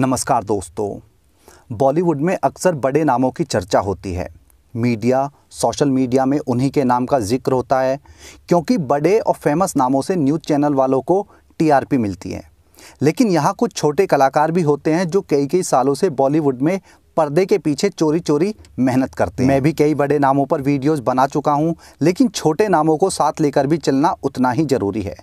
नमस्कार दोस्तों बॉलीवुड में अक्सर बड़े नामों की चर्चा होती है मीडिया सोशल मीडिया में उन्हीं के नाम का जिक्र होता है क्योंकि बड़े और फेमस नामों से न्यूज़ चैनल वालों को टीआरपी मिलती है लेकिन यहाँ कुछ छोटे कलाकार भी होते हैं जो कई कई सालों से बॉलीवुड में पर्दे के पीछे चोरी चोरी मेहनत करते हैं मैं भी कई बड़े नामों पर वीडियोस बना चुका हूं लेकिन छोटे नामों को साथ लेकर भी चलना उतना ही ज़रूरी है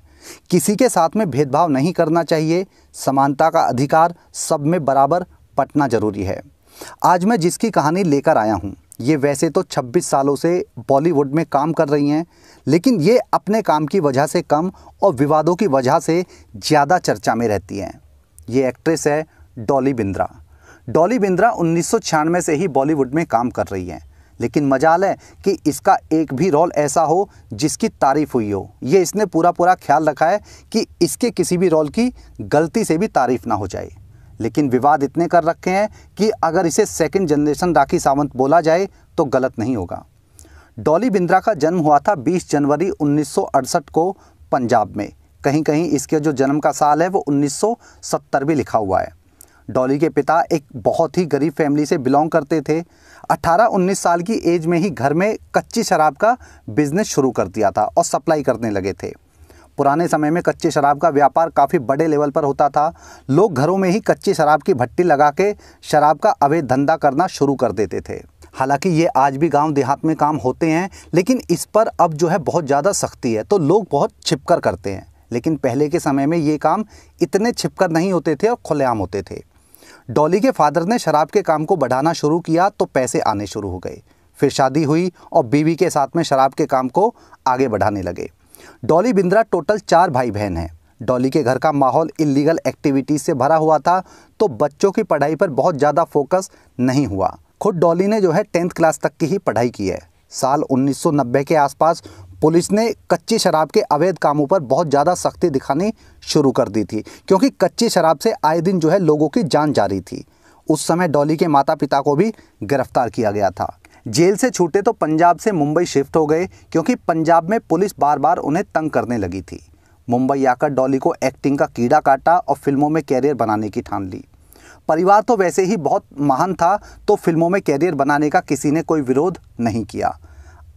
किसी के साथ में भेदभाव नहीं करना चाहिए समानता का अधिकार सब में बराबर पटना ज़रूरी है आज मैं जिसकी कहानी लेकर आया हूँ ये वैसे तो 26 सालों से बॉलीवुड में काम कर रही हैं लेकिन ये अपने काम की वजह से कम और विवादों की वजह से ज़्यादा चर्चा में रहती हैं ये एक्ट्रेस है डॉली बिंद्रा डॉली बिंद्रा उन्नीस से ही बॉलीवुड में काम कर रही हैं लेकिन मजाल है कि इसका एक भी रोल ऐसा हो जिसकी तारीफ हुई हो ये इसने पूरा पूरा ख्याल रखा है कि इसके किसी भी रोल की गलती से भी तारीफ ना हो जाए लेकिन विवाद इतने कर रखे हैं कि अगर इसे सेकेंड जनरेशन राखी सावंत बोला जाए तो गलत नहीं होगा डॉली बिंद्रा का जन्म हुआ था 20 जनवरी 1968 को पंजाब में कहीं कहीं इसके जो जन्म का साल है वो 1970 भी लिखा हुआ है डॉली के पिता एक बहुत ही गरीब फैमिली से बिलोंग करते थे 18-19 साल की एज में ही घर में कच्ची शराब का बिजनेस शुरू कर दिया था और सप्लाई करने लगे थे पुराने समय में कच्ची शराब का व्यापार काफ़ी बड़े लेवल पर होता था लोग घरों में ही कच्ची शराब की भट्टी लगा के शराब का अवैध धंधा करना शुरू कर देते थे हालांकि ये आज भी गांव देहात में काम होते हैं लेकिन इस पर अब जो है बहुत ज़्यादा सख्ती है तो लोग बहुत छिपकर करते हैं लेकिन पहले के समय में ये काम इतने छिपकर नहीं होते थे और खुलेआम होते थे डॉली के फादर ने शराब के काम को बढ़ाना शुरू किया तो पैसे आने शुरू हो गए फिर शादी हुई और बीवी के साथ में शराब के काम को आगे बढ़ाने लगे डॉली बिंद्रा टोटल चार भाई बहन हैं डॉली के घर का माहौल इलीगल एक्टिविटीज से भरा हुआ था तो बच्चों की पढ़ाई पर बहुत ज़्यादा फोकस नहीं हुआ खुद डॉली ने जो है टेंथ क्लास तक की ही पढ़ाई की है साल 1990 के आसपास पुलिस ने कच्ची शराब के अवैध कामों पर बहुत ज़्यादा सख्ती दिखानी शुरू कर दी थी क्योंकि कच्ची शराब से आए दिन जो है लोगों की जान जा रही थी उस समय डॉली के माता पिता को भी गिरफ्तार किया गया था जेल से छूटे तो पंजाब से मुंबई शिफ्ट हो गए क्योंकि पंजाब में पुलिस बार बार उन्हें तंग करने लगी थी मुंबई आकर डॉली को एक्टिंग का कीड़ा काटा और फिल्मों में कैरियर बनाने की ठान ली परिवार तो वैसे ही बहुत महान था तो फिल्मों में कैरियर बनाने का किसी ने कोई विरोध नहीं किया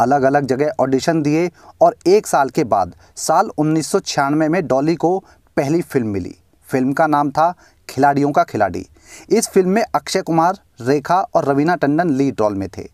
अलग अलग जगह ऑडिशन दिए और एक साल के बाद साल उन्नीस में डॉली को पहली फिल्म मिली फिल्म का नाम था खिलाड़ियों का खिलाड़ी इस फिल्म में अक्षय कुमार रेखा और रवीना टंडन लीड रोल में थे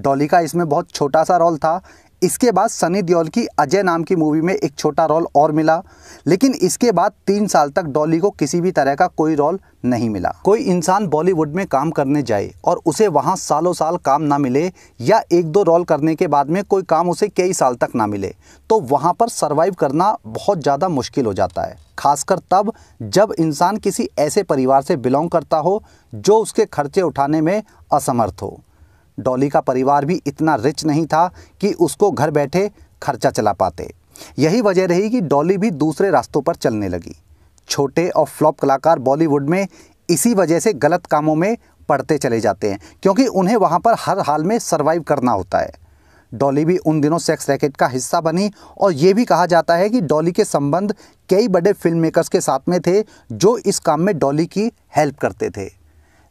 डॉली का इसमें बहुत छोटा सा रोल था इसके बाद सनी देओल की अजय नाम की मूवी में एक छोटा रोल और मिला लेकिन इसके बाद तीन साल तक डॉली को किसी भी तरह का कोई रोल नहीं मिला कोई इंसान बॉलीवुड में काम करने जाए और उसे वहाँ सालों साल काम ना मिले या एक दो रोल करने के बाद में कोई काम उसे कई साल तक ना मिले तो वहाँ पर सर्वाइव करना बहुत ज़्यादा मुश्किल हो जाता है खासकर तब जब इंसान किसी ऐसे परिवार से बिलोंग करता हो जो उसके खर्चे उठाने में असमर्थ हो डॉली का परिवार भी इतना रिच नहीं था कि उसको घर बैठे खर्चा चला पाते यही वजह रही कि डॉली भी दूसरे रास्तों पर चलने लगी छोटे और फ्लॉप कलाकार बॉलीवुड में इसी वजह से गलत कामों में पढ़ते चले जाते हैं क्योंकि उन्हें वहाँ पर हर हाल में सर्वाइव करना होता है डॉली भी उन दिनों सेक्स रैकेट का हिस्सा बनी और ये भी कहा जाता है कि डॉली के संबंध कई बड़े फिल्म मेकर्स के साथ में थे जो इस काम में डॉली की हेल्प करते थे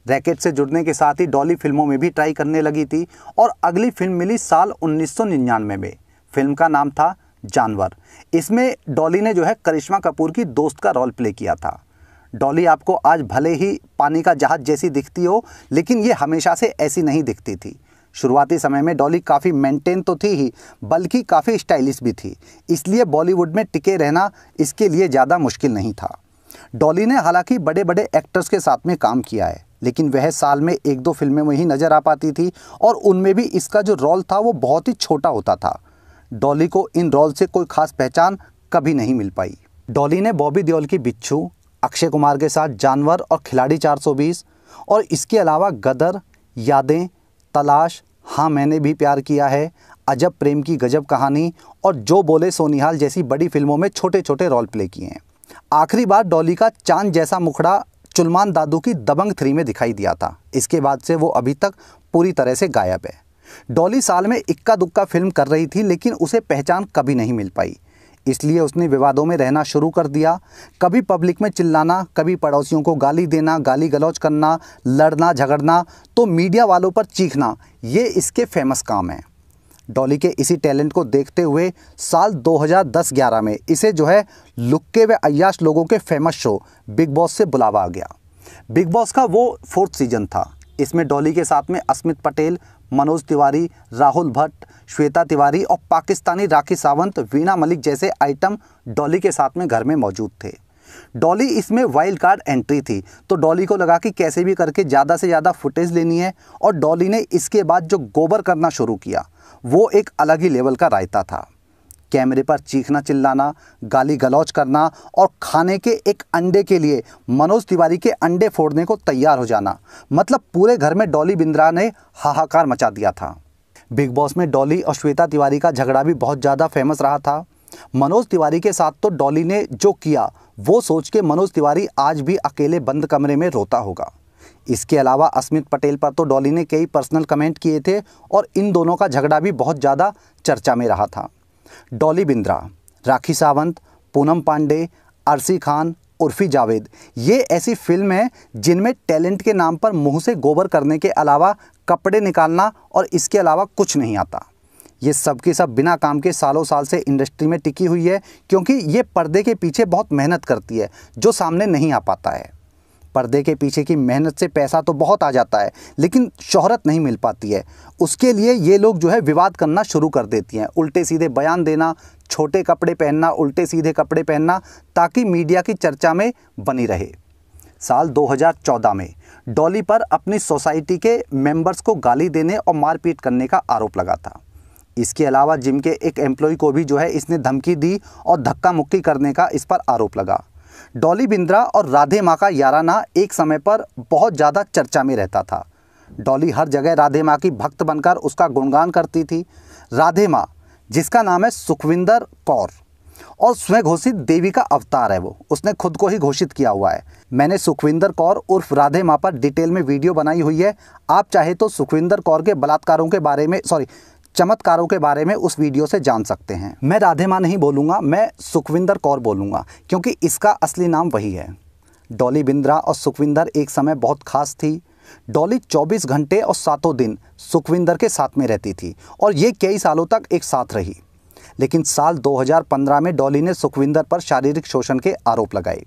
रैकेट से जुड़ने के साथ ही डॉली फिल्मों में भी ट्राई करने लगी थी और अगली फिल्म मिली साल उन्नीस में फिल्म का नाम था जानवर इसमें डॉली ने जो है करिश्मा कपूर की दोस्त का रोल प्ले किया था डॉली आपको आज भले ही पानी का जहाज जैसी दिखती हो लेकिन ये हमेशा से ऐसी नहीं दिखती थी शुरुआती समय में डॉली काफ़ी मेंटेन तो थी ही बल्कि काफ़ी स्टाइलिश भी थी इसलिए बॉलीवुड में टिके रहना इसके लिए ज़्यादा मुश्किल नहीं था डॉली ने हालांकि बड़े बड़े एक्टर्स के साथ में काम किया है लेकिन वह साल में एक दो फिल्में में ही नज़र आ पाती थी और उनमें भी इसका जो रोल था वो बहुत ही छोटा होता था डॉली को इन रोल से कोई खास पहचान कभी नहीं मिल पाई डॉली ने बॉबी देओल की बिच्छू अक्षय कुमार के साथ जानवर और खिलाड़ी 420 और इसके अलावा गदर यादें तलाश हाँ मैंने भी प्यार किया है अजब प्रेम की गजब कहानी और जो बोले सोनिहाल जैसी बड़ी फिल्मों में छोटे छोटे रोल प्ले किए हैं आखिरी बार डॉली का चांद जैसा मुखड़ा चुलमान दादू की दबंग थ्री में दिखाई दिया था इसके बाद से वो अभी तक पूरी तरह से गायब है डॉली साल में इक्का दुक्का फिल्म कर रही थी लेकिन उसे पहचान कभी नहीं मिल पाई इसलिए उसने विवादों में रहना शुरू कर दिया कभी पब्लिक में चिल्लाना कभी पड़ोसियों को गाली देना गाली गलौज करना लड़ना झगड़ना तो मीडिया वालों पर चीखना ये इसके फेमस काम हैं डॉली के इसी टैलेंट को देखते हुए साल 2010-11 में इसे जो है लुक्के व अयाश लोगों के फेमस शो बिग बॉस से बुलावा आ गया बिग बॉस का वो फोर्थ सीजन था इसमें डॉली के साथ में अस्मित पटेल मनोज तिवारी राहुल भट्ट श्वेता तिवारी और पाकिस्तानी राखी सावंत वीणा मलिक जैसे आइटम डॉली के साथ में घर में मौजूद थे डॉली इसमें वाइल्ड कार्ड एंट्री थी तो डॉली को लगा कि कैसे भी करके ज़्यादा से ज़्यादा फुटेज लेनी है और डॉली ने इसके बाद जो गोबर करना शुरू किया वो एक अलग ही लेवल का रायता था कैमरे पर चीखना चिल्लाना गाली गलौज करना और खाने के एक अंडे के लिए मनोज तिवारी के अंडे फोड़ने को तैयार हो जाना मतलब पूरे घर में डॉली बिंद्रा ने हाहाकार मचा दिया था बिग बॉस में डॉली और श्वेता तिवारी का झगड़ा भी बहुत ज़्यादा फेमस रहा था मनोज तिवारी के साथ तो डॉली ने जो किया वो सोच के मनोज तिवारी आज भी अकेले बंद कमरे में रोता होगा इसके अलावा अस्मित पटेल पर तो डॉली ने कई पर्सनल कमेंट किए थे और इन दोनों का झगड़ा भी बहुत ज़्यादा चर्चा में रहा था डॉली बिंद्रा राखी सावंत पूनम पांडे अरसी खान उर्फी जावेद ये ऐसी फिल्म है जिनमें टैलेंट के नाम पर मुंह से गोबर करने के अलावा कपड़े निकालना और इसके अलावा कुछ नहीं आता ये सब के सब बिना काम के सालों साल से इंडस्ट्री में टिकी हुई है क्योंकि ये पर्दे के पीछे बहुत मेहनत करती है जो सामने नहीं आ पाता है पर्दे के पीछे की मेहनत से पैसा तो बहुत आ जाता है लेकिन शोहरत नहीं मिल पाती है उसके लिए ये लोग जो है विवाद करना शुरू कर देती हैं उल्टे सीधे बयान देना छोटे कपड़े पहनना उल्टे सीधे कपड़े पहनना ताकि मीडिया की चर्चा में बनी रहे साल 2014 में डॉली पर अपनी सोसाइटी के मेंबर्स को गाली देने और मारपीट करने का आरोप लगा था इसके अलावा जिम के एक एम्प्लॉय को भी जो है इसने धमकी दी और धक्का मुक्की करने का इस पर आरोप लगा डॉली बिंद्रा और राधे माँ का याराना एक समय पर बहुत ज़्यादा चर्चा में रहता था डॉली हर जगह राधे माँ की भक्त बनकर उसका गुणगान करती थी राधे माँ जिसका नाम है सुखविंदर कौर और स्वयं घोषित देवी का अवतार है वो उसने खुद को ही घोषित किया हुआ है मैंने सुखविंदर कौर उर्फ राधे माँ पर डिटेल में वीडियो बनाई हुई है आप चाहे तो सुखविंदर कौर के बलात्कारों के बारे में सॉरी चमत्कारों के बारे में उस वीडियो से जान सकते हैं मैं राधे माँ नहीं बोलूँगा मैं सुखविंदर कौर बोलूँगा क्योंकि इसका असली नाम वही है डॉली बिंद्रा और सुखविंदर एक समय बहुत खास थी डॉली 24 घंटे और सातों दिन सुखविंदर के साथ में रहती थी और ये कई सालों तक एक साथ रही लेकिन साल 2015 में डॉली ने सुखविंदर पर शारीरिक शोषण के आरोप लगाए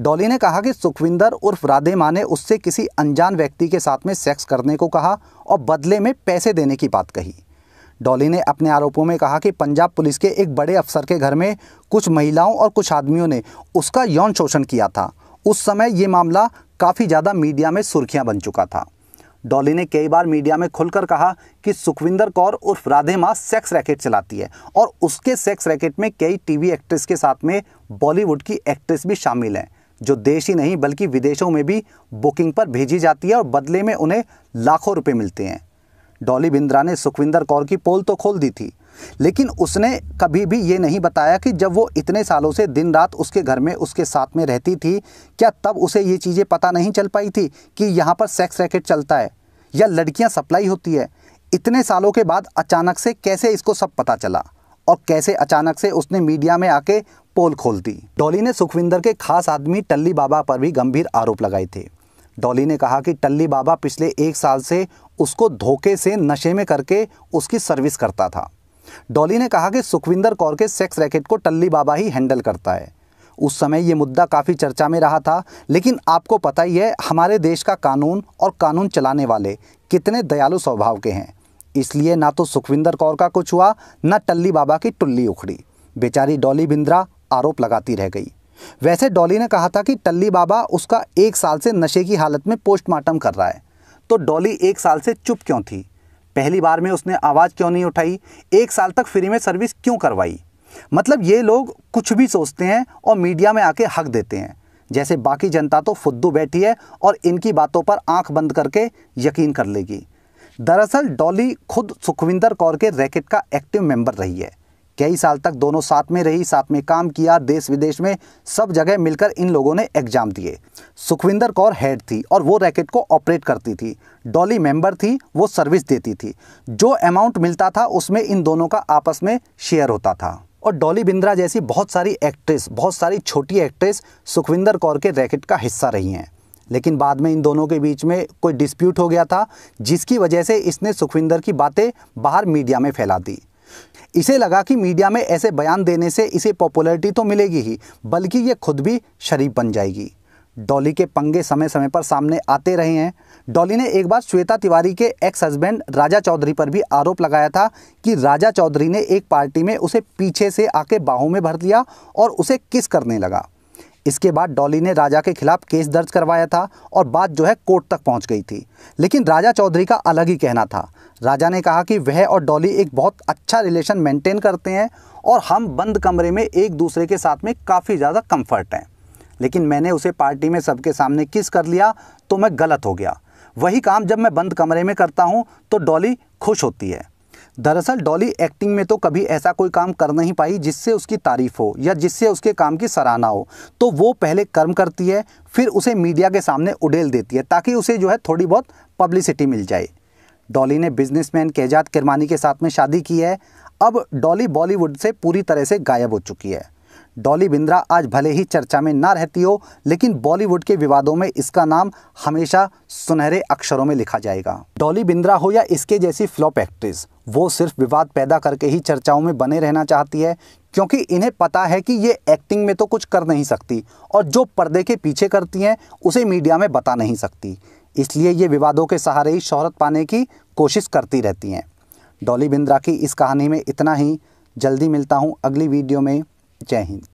डॉली ने कहा कि सुखविंदर उर्फ राधे माँ ने उससे किसी अनजान व्यक्ति के साथ में सेक्स करने को कहा और बदले में पैसे देने की बात कही डॉली ने अपने आरोपों में कहा कि पंजाब पुलिस के एक बड़े अफसर के घर में कुछ महिलाओं और कुछ आदमियों ने उसका यौन शोषण किया था उस समय ये मामला काफ़ी ज़्यादा मीडिया में सुर्खियाँ बन चुका था डॉली ने कई बार मीडिया में खुलकर कहा कि सुखविंदर कौर उर्फ राधे माँ सेक्स रैकेट चलाती है और उसके सेक्स रैकेट में कई टीवी एक्ट्रेस के साथ में बॉलीवुड की एक्ट्रेस भी शामिल हैं जो देश ही नहीं बल्कि विदेशों में भी बुकिंग पर भेजी जाती है और बदले में उन्हें लाखों रुपए मिलते हैं डॉली बिंद्रा ने सुखविंदर कौर की पोल तो खोल दी थी लेकिन उसने कभी भी ये नहीं बताया कि जब वो इतने सालों से दिन रात उसके घर में उसके साथ में रहती थी क्या तब उसे ये चीज़ें पता नहीं चल पाई थी कि यहाँ पर सेक्स रैकेट चलता है या लड़कियाँ सप्लाई होती है इतने सालों के बाद अचानक से कैसे इसको सब पता चला और कैसे अचानक से उसने मीडिया में आके पोल खोल दी डॉली ने सुखविंदर के खास आदमी टल्ली बाबा पर भी गंभीर आरोप लगाए थे डॉली ने कहा कि टल्ली बाबा पिछले एक साल से उसको धोखे से नशे में करके उसकी सर्विस करता था डॉली ने कहा कि सुखविंदर कौर के सेक्स रैकेट को टल्ली बाबा ही हैंडल करता है उस समय ये मुद्दा काफ़ी चर्चा में रहा था लेकिन आपको पता ही है हमारे देश का कानून और कानून चलाने वाले कितने दयालु स्वभाव के हैं इसलिए ना तो सुखविंदर कौर का कुछ हुआ ना टल्ली बाबा की टुल्ली उखड़ी बेचारी डॉली बिंद्रा आरोप लगाती रह गई वैसे डॉली ने कहा था कि टल्ली बाबा उसका एक साल से नशे की हालत में पोस्टमार्टम कर रहा है तो डॉली एक साल से चुप क्यों थी पहली बार में उसने आवाज़ क्यों नहीं उठाई एक साल तक फ्री में सर्विस क्यों करवाई मतलब ये लोग कुछ भी सोचते हैं और मीडिया में आके हक देते हैं जैसे बाकी जनता तो फुद्दू बैठी है और इनकी बातों पर आंख बंद करके यकीन कर लेगी दरअसल डॉली खुद सुखविंदर कौर के रैकेट का एक्टिव मेंबर रही है कई साल तक दोनों साथ में रही साथ में काम किया देश विदेश में सब जगह मिलकर इन लोगों ने एग्जाम दिए सुखविंदर कौर हेड थी और वो रैकेट को ऑपरेट करती थी डॉली मेंबर थी वो सर्विस देती थी जो अमाउंट मिलता था उसमें इन दोनों का आपस में शेयर होता था और डॉली बिंद्रा जैसी बहुत सारी एक्ट्रेस बहुत सारी छोटी एक्ट्रेस सुखविंदर कौर के रैकेट का हिस्सा रही हैं लेकिन बाद में इन दोनों के बीच में कोई डिस्प्यूट हो गया था जिसकी वजह से इसने सुखविंदर की बातें बाहर मीडिया में फैला दी इसे लगा कि मीडिया में ऐसे बयान देने से इसे पॉपुलैरिटी तो मिलेगी ही बल्कि ये खुद भी शरीफ बन जाएगी डॉली के पंगे समय समय पर सामने आते रहे हैं डॉली ने एक बार श्वेता तिवारी के एक्स हस्बैंड राजा चौधरी पर भी आरोप लगाया था कि राजा चौधरी ने एक पार्टी में उसे पीछे से आके बाहों में भर लिया और उसे किस करने लगा इसके बाद डॉली ने राजा के खिलाफ केस दर्ज करवाया था और बात जो है कोर्ट तक पहुंच गई थी लेकिन राजा चौधरी का अलग ही कहना था राजा ने कहा कि वह और डॉली एक बहुत अच्छा रिलेशन मेंटेन करते हैं और हम बंद कमरे में एक दूसरे के साथ में काफ़ी ज़्यादा कम्फर्ट हैं लेकिन मैंने उसे पार्टी में सबके सामने किस कर लिया तो मैं गलत हो गया वही काम जब मैं बंद कमरे में करता हूँ तो डॉली खुश होती है दरअसल डॉली एक्टिंग में तो कभी ऐसा कोई काम कर नहीं पाई जिससे उसकी तारीफ हो या जिससे उसके काम की सराहना हो तो वो पहले कर्म करती है फिर उसे मीडिया के सामने उडेल देती है ताकि उसे जो है थोड़ी बहुत पब्लिसिटी मिल जाए डॉली ने बिजनेसमैन केजात किरमानी के साथ में शादी की है अब डॉली बॉलीवुड से पूरी तरह से गायब हो चुकी है डॉली बिंद्रा आज भले ही चर्चा में ना रहती हो लेकिन बॉलीवुड के विवादों में इसका नाम हमेशा सुनहरे अक्षरों में लिखा जाएगा डॉली बिंद्रा हो या इसके जैसी फ्लॉप एक्ट्रेस वो सिर्फ विवाद पैदा करके ही चर्चाओं में बने रहना चाहती है क्योंकि इन्हें पता है कि ये एक्टिंग में तो कुछ कर नहीं सकती और जो पर्दे के पीछे करती हैं उसे मीडिया में बता नहीं सकती इसलिए ये विवादों के सहारे ही शोहरत पाने की कोशिश करती रहती हैं डॉली बिंद्रा की इस कहानी में इतना ही जल्दी मिलता हूँ अगली वीडियो में जय हिंद